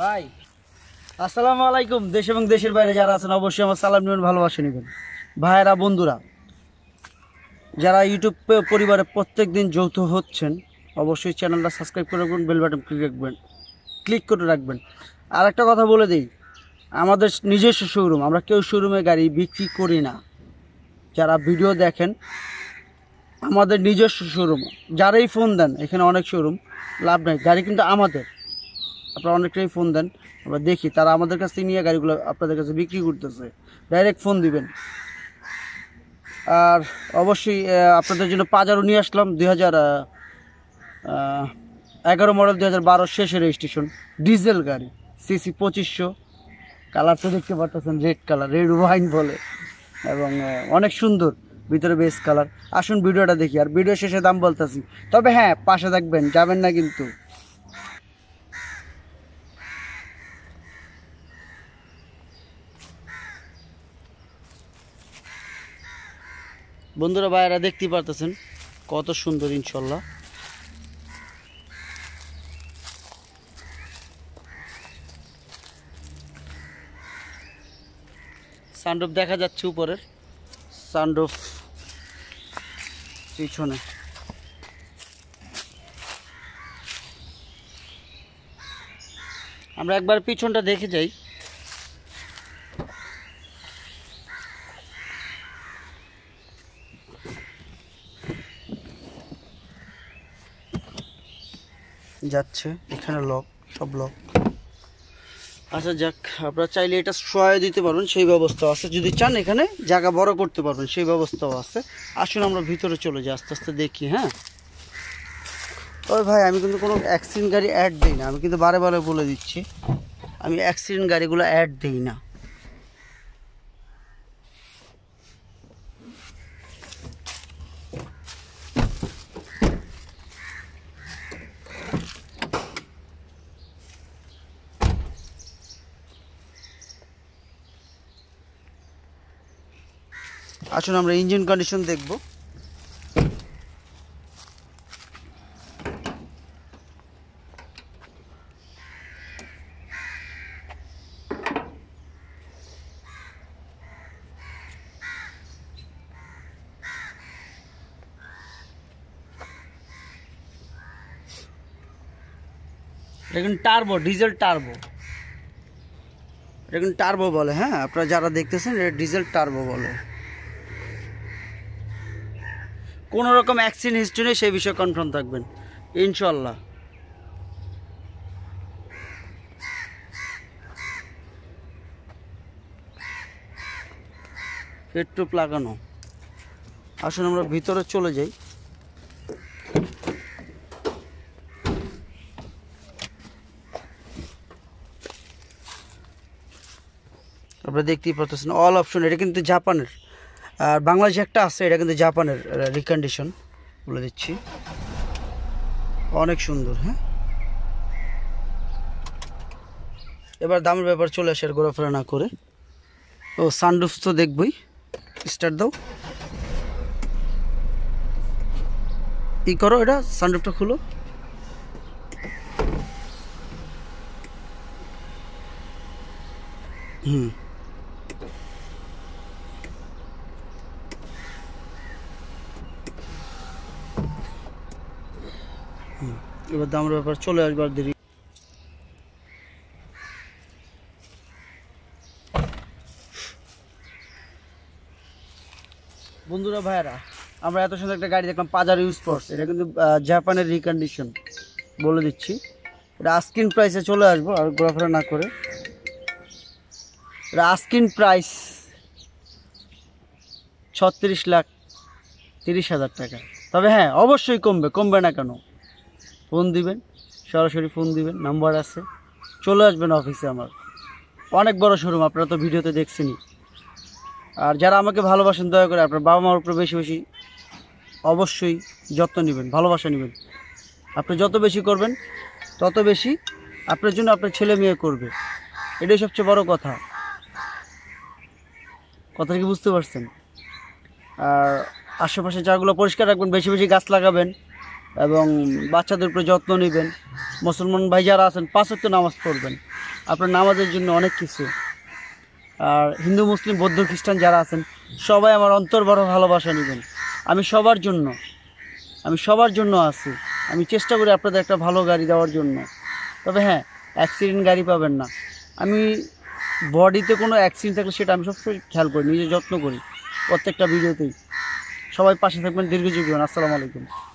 ভাই আসসালামু আলাইকুম দেশ এবং দেশের বাইরে যারা আছেন অবশ্যই আমার সালাম নিবেন ভালোবাসা নেবেন ভাইয়েরা বন্ধুরা যারা ইউটিউব পরিবারে প্রত্যেক দিন যৌথ হচ্ছেন অবশ্যই চ্যানেলটা সাবস্ক্রাইব করে রাখবেন বেল বাটন ক্লিক রাখবেন ক্লিক করে রাখবেন আর একটা কথা বলে দিই আমাদের নিজস্ব শোরুম আমরা কেউ শোরুমে গাড়ি বিক্রি করি না যারা ভিডিও দেখেন আমাদের নিজস্ব শোরুম যারাই ফোন দেন এখানে অনেক শোরুম লাভ নেই গাড়ি কিন্তু আমাদের আপনারা অনেকটাই ফোন দেন আমরা দেখি তারা আমাদের কাছ থেকে নিয়ে গাড়িগুলো আপনাদের কাছে বিক্রি করতেছে ডাইরেক্ট ফোন দিবেন আর অবশ্যই আপনাদের জন্য পাজারও নিয়ে আসলাম দুই হাজার এগারো মডেল দুই হাজার বারো শেষের স্টেশন ডিজেল গাড়ি সিসি পঁচিশশো কালার তো দেখতে পারতেছেন রেড কালার রেড ওয়াইন বলে এবং অনেক সুন্দর ভিতরে বেস কালার আসুন ভিডিওটা দেখি আর ভিডিও শেষে দাম বলতেছি তবে হ্যাঁ পাশে থাকবেন যাবেন না কিন্তু বন্ধুরা ভাইয়েরা দেখতে পারতেছেন কত সুন্দর ইনশাল্লাহ সানরুফ দেখা যাচ্ছে উপরের সানরুফ পিছনে আমরা একবার পিছনটা দেখে যাই যাচ্ছে এখানে লক সব লক আচ্ছা যাক আপনারা চাইলে এটা সহায় দিতে পারবেন সেই ব্যবস্থাও আছে যদি চান এখানে জায়গা বড় করতে পারবেন সেই ব্যবস্থাও আছে আসুন আমরা ভিতরে চলে যাই আস্তে আস্তে দেখি হ্যাঁ ওই ভাই আমি কিন্তু কোনো অ্যাক্সিডেন্ট গাড়ি অ্যাড দিই না আমি কিন্তু বারে বারে বলে দিচ্ছি আমি অ্যাক্সিডেন্ট গাড়িগুলো অ্যাড দিই না আচ্ছা আমরা ইঞ্জিন কন্ডিশন দেখব। রেকেন টার্বো ডিজেল টার্বো। রেকেন টার্বো বলে হ্যাঁ আপনারা যারা देखतेছেন এটা ডিজেল টার্বো বলে। কোনো রকম অ্যাক্সিডেন্ট হিস্ট্রি নেই সেই বিষয়ে কনফার্ম থাকবেন ইনশাল্লাহ টুপ লাগানো আসুন আমরা ভিতরে চলে যাই আপনারা দেখতেই পাচ্ছেন অল অপশন এটা কিন্তু জাপানের আর বাংলাদেশে একটা আছে এটা কিন্তু জাপানের রিকন্ডিশন বলে দিচ্ছি অনেক সুন্দর হ্যাঁ এবার দামের ব্যাপার চলে আসে আর ঘোরাফেরা না করে ও সানরুফ তো দেখবই স্টার্ট দাও ই করো এটা সানডুফটা খুলো হুম এবার দামের ব্যাপার চলে আসবার দেরি বন্ধুরা ভাইরা আমরা এত সুন্দর একটা গাড়ি দেখলাম পাজার ইউজ ফোর্স এটা কিন্তু জাপানের রিকন্ডিশন বলে দিচ্ছি এটা আস্কিন প্রাইসে চলে আসবো আর ঘোরাফেরা না করে এটা আস্কিন প্রাইস ছত্রিশ লাখ তিরিশ হাজার টাকা তবে হ্যাঁ অবশ্যই কমবে কমবে না কেন ফোন দিবেন সরাসরি ফোন দিবেন নাম্বার আছে চলে আসবেন অফিসে আমার অনেক বড় শোরুম আপনারা তো ভিডিওতে দেখছেনই আর যারা আমাকে ভালোবাসেন দয়া করে আপনার বাবা মার উপরে বেশি বেশি অবশ্যই যত্ন নেবেন ভালোবাসা নেবেন আপনি যত বেশি করবেন তত বেশি আপনার জন্য আপনার ছেলে মেয়ে করবে এটাই সবচেয়ে বড় কথা কথা কি বুঝতে পারছেন আর আশেপাশে যাগুলো পরিষ্কার রাখবেন বেশি বেশি গাছ লাগাবেন এবং বাচ্চাদের উপরে যত্ন নেবেন মুসলমান ভাই যারা আছেন তো নামাজ পড়বেন আপনার নামাজের জন্য অনেক কিছু আর হিন্দু মুসলিম বৌদ্ধ খ্রিস্টান যারা আছেন সবাই আমার অন্তর বড় ভালোবাসা নেবেন আমি সবার জন্য আমি সবার জন্য আছি আমি চেষ্টা করি আপনাদের একটা ভালো গাড়ি দেওয়ার জন্য তবে হ্যাঁ অ্যাক্সিডেন্ট গাড়ি পাবেন না আমি বডিতে কোনো অ্যাক্সিডেন্ট থাকলে সেটা আমি সবসময় খেয়াল করি নিজে যত্ন করি প্রত্যেকটা ভিডিওতেই সবাই পাশে থাকবেন দীর্ঘজীবী আসসালামু আলাইকুম